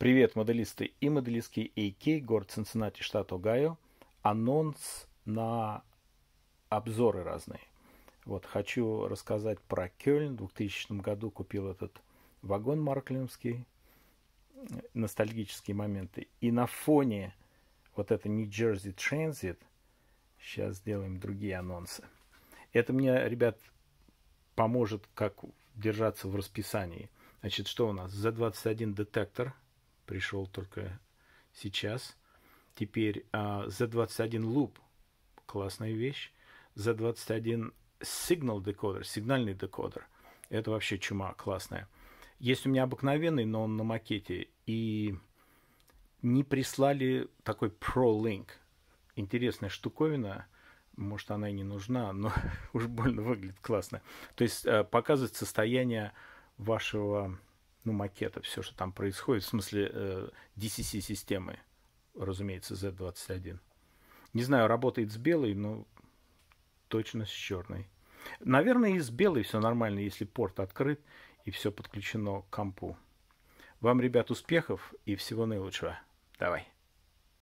Привет, моделисты и моделистки AK, город Цинциннати, штат Огайо. Анонс на обзоры разные. Вот хочу рассказать про Кёльн. В 2000 году купил этот вагон марклемский. Ностальгические моменты. И на фоне вот это New Jersey Transit Сейчас сделаем другие анонсы. Это мне, ребят, поможет как держаться в расписании. Значит, что у нас? Z21 детектор – пришел только сейчас. Теперь а, Z21 Loop, классная вещь. Z21 Signal Decoder, сигнальный декодер. Это вообще чума классная. Есть у меня обыкновенный, но он на макете. И не прислали такой ProLink. Интересная штуковина. Может, она и не нужна, но уж больно выглядит классно. То есть а, показывает состояние вашего ну, макета, все, что там происходит, в смысле э, DCC-системы, разумеется, Z21. Не знаю, работает с белой, но точно с черной. Наверное, и с белой все нормально, если порт открыт и все подключено к компу. Вам, ребят, успехов и всего наилучшего. Давай.